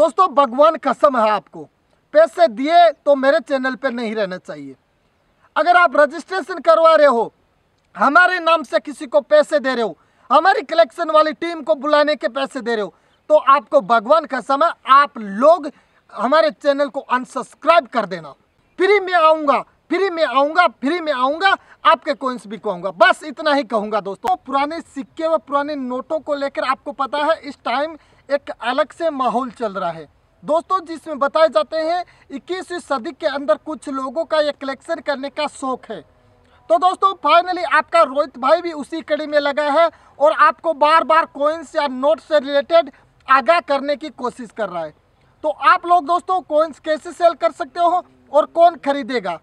दोस्तों भगवान कसम है आपको पैसे दिए तो मेरे चैनल पर नहीं रहना चाहिए अगर आप रजिस्ट्रेशन करवा रहे हो हमारे नाम से किसी को पैसे दे रहे हो हमारी कलेक्शन वाली टीम को बुलाने के पैसे दे रहे हो तो आपको भगवान का समय आप लोग हमारे चैनल को अनसब्सक्राइब कर देना फ्री में आऊंगा फ्री में आऊंगा फ्री में आऊंगा आपके कोइंस भी कहूंगा बस इतना ही कहूंगा दोस्तों पुराने सिक्के व पुराने नोटों को लेकर आपको पता है इस टाइम एक अलग से माहौल चल रहा है दोस्तों जिसमें बताए जाते हैं इक्कीसवीं सदी के अंदर कुछ लोगों का ये कलेक्शन करने का शौक है तो दोस्तों फाइनली आपका रोहित भाई भी उसी कड़ी में लगा है और आपको बार बार कोइंस या नोट से रिलेटेड आगाह करने की कोशिश कर रहा है तो आप लोग दोस्तों कोइंस कैसे सेल कर सकते हो और कौन खरीदेगा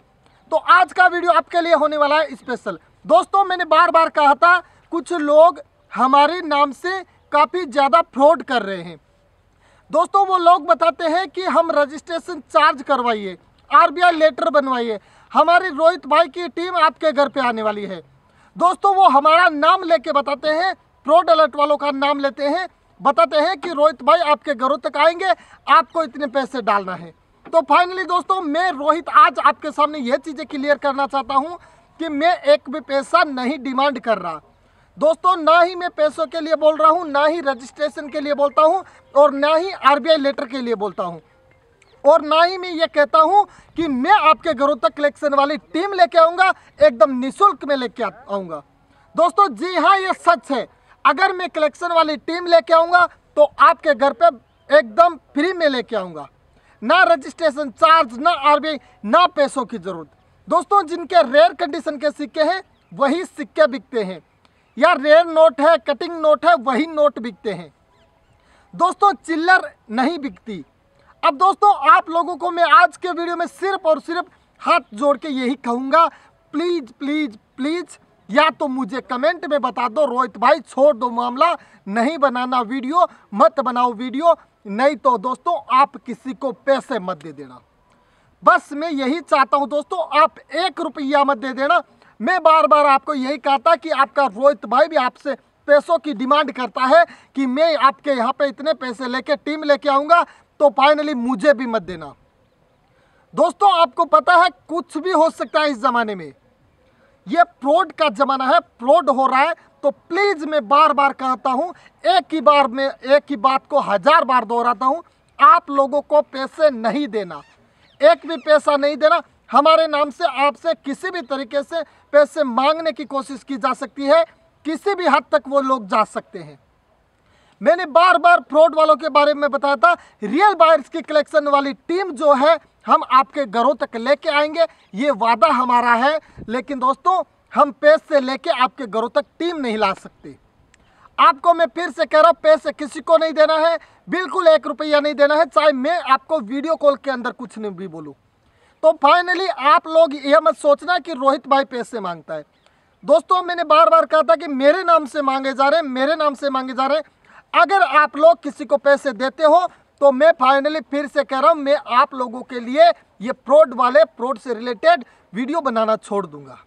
तो आज का वीडियो आपके लिए होने वाला है स्पेशल दोस्तों मैंने बार बार कहा था कुछ लोग हमारे नाम से काफ़ी ज़्यादा फ्रॉड कर रहे हैं दोस्तों वो लोग बताते हैं कि हम रजिस्ट्रेशन चार्ज करवाइए आरबीआई लेटर बनवाइए हमारी रोहित भाई की टीम आपके घर पे आने वाली है दोस्तों वो हमारा नाम लेके बताते हैं फ्रॉड अलर्ट वालों का नाम लेते हैं बताते हैं कि रोहित भाई आपके घरों तक आएंगे आपको इतने पैसे डालना है तो फाइनली दोस्तों मैं रोहित आज आपके सामने ये चीज़ें क्लियर करना चाहता हूँ कि मैं एक भी पैसा नहीं डिमांड कर रहा दोस्तों ना ही मैं पैसों के लिए बोल रहा हूँ ना ही रजिस्ट्रेशन के लिए बोलता हूँ और ना ही आर लेटर के लिए बोलता हूँ और ना ही मैं ये कहता हूँ कि मैं आपके घरों तक कलेक्शन वाली टीम लेके आऊँगा एकदम निःशुल्क में लेके आऊँगा दोस्तों जी हाँ ये सच है अगर मैं कलेक्शन वाली टीम लेके आऊँगा तो आपके घर पे एकदम फ्री में लेके आऊँगा ना रजिस्ट्रेशन चार्ज ना आर ना पैसों की ज़रूरत दोस्तों जिनके रेयर कंडीशन के सिक्के हैं वही सिक्के बिकते हैं या रेयर नोट है कटिंग नोट है वही नोट बिकते हैं दोस्तों चिल्लर नहीं बिकती अब दोस्तों आप लोगों को मैं आज के वीडियो में सिर्फ और सिर्फ हाथ जोड़ के यही कहूँगा प्लीज़ प्लीज़ प्लीज़ या तो मुझे कमेंट में बता दो रोहित भाई छोड़ दो मामला नहीं बनाना वीडियो मत बनाओ वीडियो नहीं तो दोस्तों आप किसी को पैसे मत दे देना बस मैं यही चाहता हूँ दोस्तों आप एक रुपया मत दे देना मैं बार बार आपको यही कहता कि आपका रोहित भाई भी आपसे पैसों की डिमांड करता है कि मैं आपके यहाँ पे इतने पैसे लेके टीम लेके आऊँगा तो फाइनली मुझे भी मत देना दोस्तों आपको पता है कुछ भी हो सकता है इस ज़माने में ये फ्रॉड का ज़माना है फ्रॉड हो रहा है तो प्लीज़ मैं बार बार कहता हूँ एक ही बार में एक ही बात को हज़ार बार दोहराता हूँ आप लोगों को पैसे नहीं देना एक भी पैसा नहीं देना हमारे नाम से आपसे किसी भी तरीके से पैसे मांगने की कोशिश की जा सकती है किसी भी हद तक वो लोग जा सकते हैं मैंने बार बार फ्रॉड वालों के बारे में बताया था रियल बायर्स की कलेक्शन वाली टीम जो है हम आपके घरों तक लेके आएंगे ये वादा हमारा है लेकिन दोस्तों हम पैसे लेके आपके घरों तक टीम नहीं ला सकते आपको मैं फिर से कह रहा हूँ पैसे किसी को नहीं देना है बिल्कुल एक रुपया नहीं देना है चाहे मैं आपको वीडियो कॉल के अंदर कुछ नहीं भी बोलूँ तो फाइनली आप लोग यह मत सोचना कि रोहित भाई पैसे मांगता है दोस्तों मैंने बार बार कहा था कि मेरे नाम से मांगे जा रहे हैं मेरे नाम से मांगे जा रहे हैं अगर आप लोग किसी को पैसे देते हो तो मैं फाइनली फिर से कह रहा हूँ मैं आप लोगों के लिए ये फ्रॉड वाले फ्रॉड से रिलेटेड वीडियो बनाना छोड़ दूंगा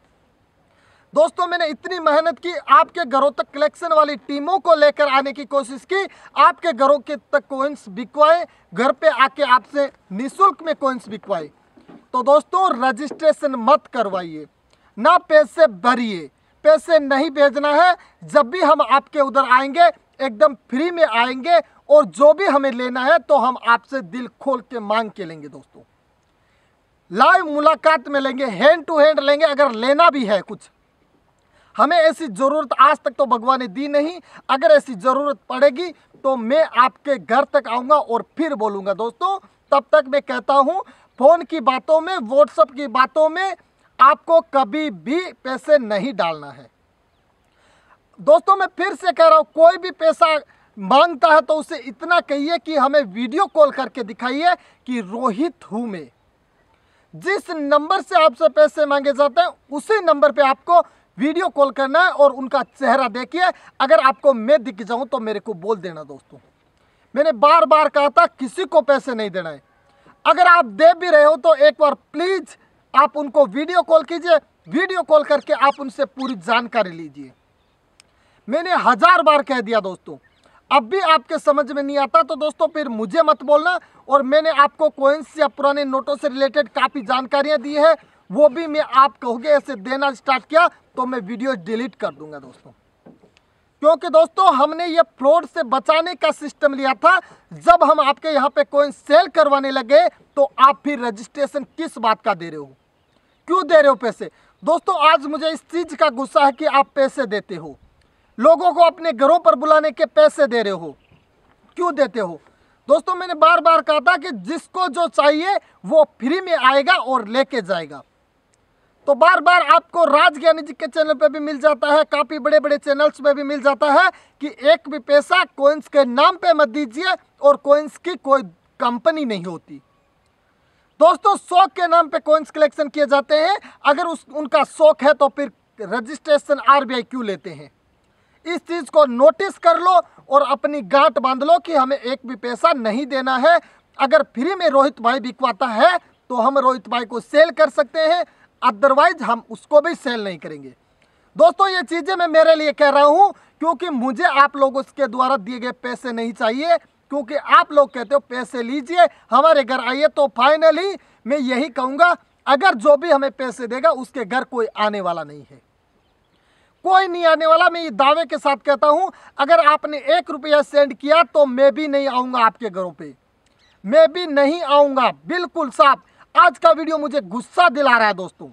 दोस्तों मैंने इतनी मेहनत की आपके घरों तक कलेक्शन वाली टीमों को लेकर आने की कोशिश की आपके घरों के तक कोइंस बिकवाए घर पे आके आपसे निशुल्क में कोइंस बिकवाए तो दोस्तों रजिस्ट्रेशन मत करवाइए ना पैसे भरिए पैसे नहीं भेजना है जब भी हम आपके उधर आएंगे एकदम फ्री में आएंगे और जो भी हमें लेना है तो हम आपसे दिल खोल के मांग के लेंगे दोस्तों लाइव मुलाकात में लेंगे हैंड टू हैंड लेंगे अगर लेना भी है कुछ हमें ऐसी ज़रूरत आज तक तो भगवान ने दी नहीं अगर ऐसी ज़रूरत पड़ेगी तो मैं आपके घर तक आऊँगा और फिर बोलूँगा दोस्तों तब तक मैं कहता हूँ फ़ोन की बातों में व्हाट्सअप की बातों में आपको कभी भी पैसे नहीं डालना है दोस्तों मैं फिर से कह रहा हूँ कोई भी पैसा मांगता है तो उसे इतना कहिए कि हमें वीडियो कॉल करके दिखाइए कि रोहित हूँ मैं जिस नंबर से आपसे पैसे मांगे जाते हैं उसी नंबर पे आपको वीडियो कॉल करना है और उनका चेहरा देखिए अगर आपको मैं दिख जाऊँ तो मेरे को बोल देना दोस्तों मैंने बार बार कहा था किसी को पैसे नहीं देना है अगर आप दे भी रहे हो तो एक बार प्लीज़ आप उनको वीडियो कॉल कीजिए वीडियो कॉल करके आप उनसे पूरी जानकारी लीजिए मैंने हज़ार बार कह दिया दोस्तों अब भी आपके समझ में नहीं आता तो दोस्तों फिर मुझे मत बोलना और मैंने आपको कोइंस या पुराने नोटों से रिलेटेड काफ़ी जानकारियां दी है वो भी मैं आप कहोगे ऐसे देना स्टार्ट किया तो मैं वीडियो डिलीट कर दूंगा दोस्तों क्योंकि दोस्तों हमने ये फ्रॉड से बचाने का सिस्टम लिया था जब हम आपके यहाँ पे कोइन सेल करवाने लगे तो आप फिर रजिस्ट्रेशन किस बात का दे रहे हो क्यों दे रहे हो पैसे दोस्तों आज मुझे इस चीज़ का गुस्सा है कि आप पैसे देते हो लोगों को अपने घरों पर बुलाने के पैसे दे रहे हो क्यों देते हो दोस्तों मैंने बार बार कहा था कि जिसको जो चाहिए वो फ्री में आएगा और लेके जाएगा तो बार बार आपको राज ज्ञानी जी के चैनल पे भी मिल जाता है काफ़ी बड़े बड़े चैनल्स में भी मिल जाता है कि एक भी पैसा कोइंस के नाम पे मत दीजिए और कोइंस की कोई कंपनी नहीं होती दोस्तों शौक के नाम पे कोइंस कलेक्शन किए जाते हैं अगर उस उनका शौक है तो फिर रजिस्ट्रेशन आर क्यों लेते हैं इस चीज़ को नोटिस कर लो और अपनी गांठ बांध लो कि हमें एक भी पैसा नहीं देना है अगर फ्री में रोहित भाई बिकवाता है तो हम रोहित भाई को सेल कर सकते हैं अदरवाइज हम उसको भी सेल नहीं करेंगे दोस्तों ये चीज़ें मैं मेरे लिए कह रहा हूँ क्योंकि मुझे आप लोगों के द्वारा दिए गए पैसे नहीं चाहिए क्योंकि आप लोग कहते हो पैसे लीजिए हमारे घर आइए तो फाइनली मैं यही कहूँगा अगर जो भी हमें पैसे देगा उसके घर कोई आने वाला नहीं है कोई नहीं आने वाला मैं ये दावे के साथ कहता हूँ अगर आपने एक रुपया सेंड किया तो मैं भी नहीं आऊँगा आपके घरों पर मैं भी नहीं आऊँगा बिल्कुल साफ आज का वीडियो मुझे गुस्सा दिला रहा है दोस्तों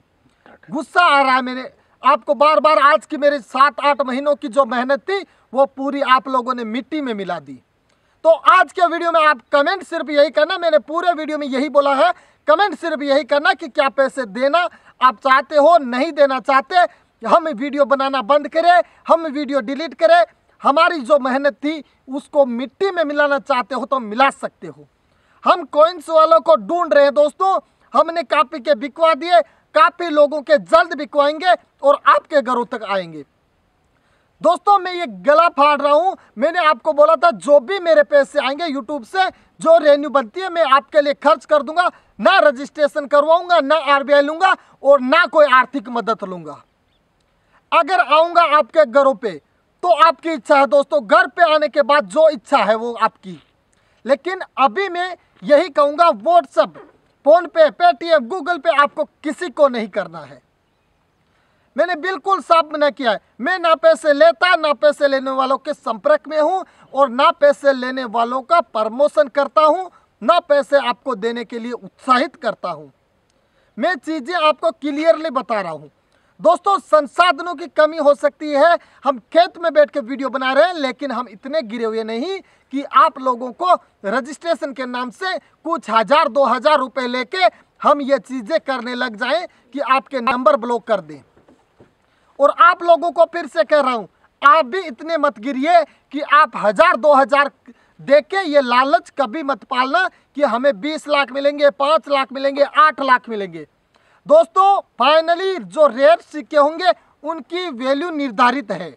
गुस्सा आ रहा है मेरे आपको बार बार आज की मेरे सात आठ महीनों की जो मेहनत थी वो पूरी आप लोगों ने मिट्टी में मिला दी तो आज के वीडियो में आप कमेंट सिर्फ यही करना मैंने पूरे वीडियो में यही बोला है कमेंट सिर्फ यही करना कि क्या पैसे देना आप चाहते हो नहीं देना चाहते हम वीडियो बनाना बंद करें हम वीडियो डिलीट करें हमारी जो मेहनत थी उसको मिट्टी में मिलाना चाहते हो तो मिला सकते हो हम कोइंस वालों को ढूंढ रहे हैं दोस्तों हमने कापी के बिकवा दिए काफ़ी लोगों के जल्द बिकवाएंगे और आपके घरों तक आएंगे दोस्तों मैं ये गला फाड़ रहा हूं मैंने आपको बोला था जो भी मेरे पैसे आएंगे यूट्यूब से जो रेन्यू बनती है मैं आपके लिए खर्च कर दूंगा ना रजिस्ट्रेशन करवाऊंगा ना आरबीआई लूंगा और ना कोई आर्थिक मदद लूंगा अगर आऊंगा आपके घरों पे तो आपकी इच्छा है दोस्तों घर पे आने के बाद जो इच्छा है वो आपकी लेकिन अभी मैं यही कहूंगा WhatsApp PhonePe Paytm Google pay आपको किसी को नहीं करना है मैंने बिल्कुल साफ मना किया है मैं ना पैसे लेता ना पैसे लेने वालों के संपर्क में हूं और ना पैसे लेने वालों का प्रमोशन करता हूं ना पैसे आपको देने के लिए उत्साहित करता हूं मैं चीज़ें आपको क्लियरली बता रहा हूं दोस्तों संसाधनों की कमी हो सकती है हम खेत में बैठ के वीडियो बना रहे हैं लेकिन हम इतने गिरे हुए नहीं कि आप लोगों को रजिस्ट्रेशन के नाम से कुछ हज़ार दो हज़ार रुपए लेके हम ये चीज़ें करने लग जाएं कि आपके नंबर ब्लॉक कर दें और आप लोगों को फिर से कह रहा हूं आप भी इतने मत गिरिए कि आप हज़ार दो हज़ार देखे ये लालच कभी मत पालना कि हमें बीस लाख मिलेंगे पांच लाख मिलेंगे आठ लाख मिलेंगे दोस्तों फाइनली जो रेट सिक्के होंगे उनकी वैल्यू निर्धारित है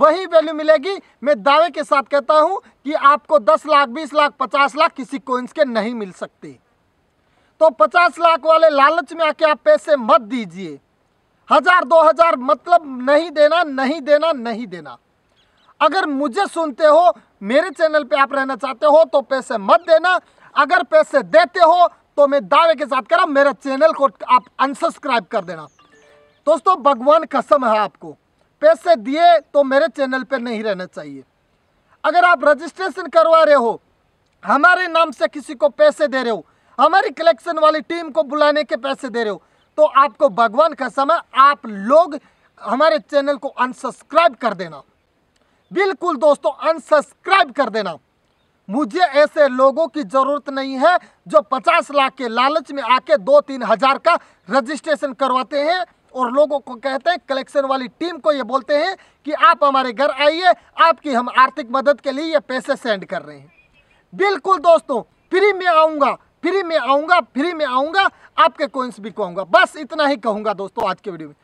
वही वैल्यू मिलेगी मैं दावे के साथ कहता हूं कि आपको 10 लाख 20 लाख 50 लाख किसी कोइंस के नहीं मिल सकते तो 50 लाख वाले लालच में आके आप पैसे मत दीजिए हजार दो हजार मतलब नहीं देना नहीं देना नहीं देना अगर मुझे सुनते हो मेरे चैनल पे आप रहना चाहते हो तो पैसे मत देना अगर पैसे देते हो तो मैं दावे के साथ कह रहा मेरे चैनल को आप अनसब्सक्राइब कर देना दोस्तों भगवान कसम है आपको पैसे दिए तो मेरे चैनल पर नहीं रहना चाहिए अगर आप रजिस्ट्रेशन करवा रहे हो हमारे नाम से किसी को पैसे दे रहे हो हमारी कलेक्शन वाली टीम को बुलाने के पैसे दे रहे हो तो आपको भगवान कसम है आप लोग हमारे चैनल को अनसब्सक्राइब कर देना बिल्कुल दोस्तों अनसब्सक्राइब कर देना मुझे ऐसे लोगों की ज़रूरत नहीं है जो 50 लाख के लालच में आके दो तीन हज़ार का रजिस्ट्रेशन करवाते हैं और लोगों को कहते हैं कलेक्शन वाली टीम को ये बोलते हैं कि आप हमारे घर आइए आपकी हम आर्थिक मदद के लिए ये पैसे सेंड कर रहे हैं बिल्कुल दोस्तों फ्री में आऊंगा फ्री में आऊंगा फ्री में आऊंगा आपके कोइंस भी कहूंगा बस इतना ही कहूंगा दोस्तों आज के वीडियो में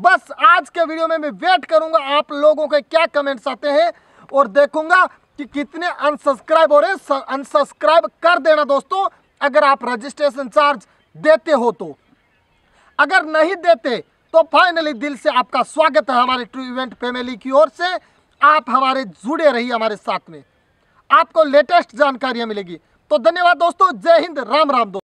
बस आज के वीडियो में मैं वेट करूंगा आप लोगों के क्या कमेंट्स आते हैं और देखूंगा कि कितने अनसब्सक्राइब हो रहे अनसब्सक्राइब कर देना दोस्तों अगर आप रजिस्ट्रेशन चार्ज देते हो तो अगर नहीं देते तो फाइनली दिल से आपका स्वागत है हमारे ट्रू इवेंट फैमिली की ओर से आप हमारे जुड़े रहिए हमारे साथ में आपको लेटेस्ट जानकारियां मिलेगी तो धन्यवाद दोस्तों जय हिंद राम राम दोस्तों